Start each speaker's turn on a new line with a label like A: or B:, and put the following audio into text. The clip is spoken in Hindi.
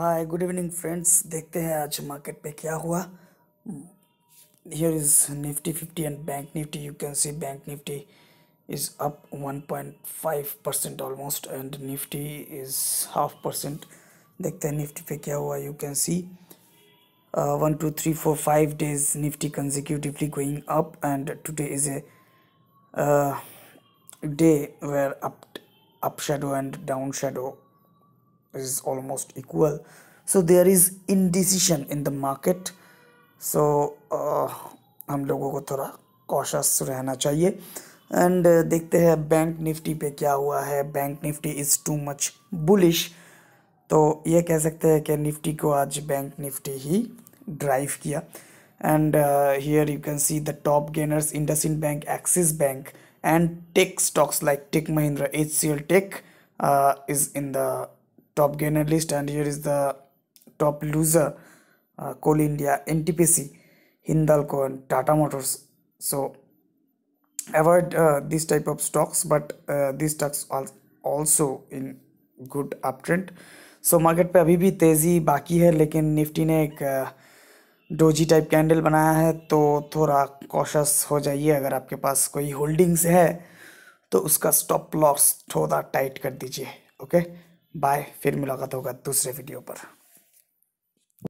A: हाय गुड इवनिंग फ्रेंड्स देखते हैं आज मार्केट पे क्या हुआ here is Nifty fifty and bank Nifty you can see bank Nifty is up one point five percent almost and Nifty is half percent देखते हैं निफ्टी पे क्या हुआ you can see one two three four five days Nifty consecutively going up and today is a day where up up shadow and down shadow is almost equal so there is indecision in the market so uh, हम लोगों को थोड़ा कॉशस रहना चाहिए एंड uh, देखते हैं बैंक निफ्टी पे क्या हुआ है bank Nifty is too much bullish तो ये कह सकते हैं कि निफ्टी को आज बैंक निफ्टी ही ड्राइव किया and uh, here you can see the top gainers IndusInd Bank, Axis Bank and tech stocks like Tech Mahindra, HCL Tech uh, is in the top gainer list and here is the top loser uh, Coal India, NTPC, Hindalco and Tata Motors. So avoid uh, this type of stocks but uh, these stocks are also in good uptrend so market पे अभी भी तेज़ी बाकी है लेकिन निफ्टी ने एक डोजी टाइप कैंडल बनाया है तो थोड़ा कॉशस हो जाइए अगर आपके पास कोई होल्डिंग्स है तो उसका स्टॉप लॉस थोड़ा टाइट कर दीजिए ओके बाय फिर मुलाकात होगा दूसरे वीडियो पर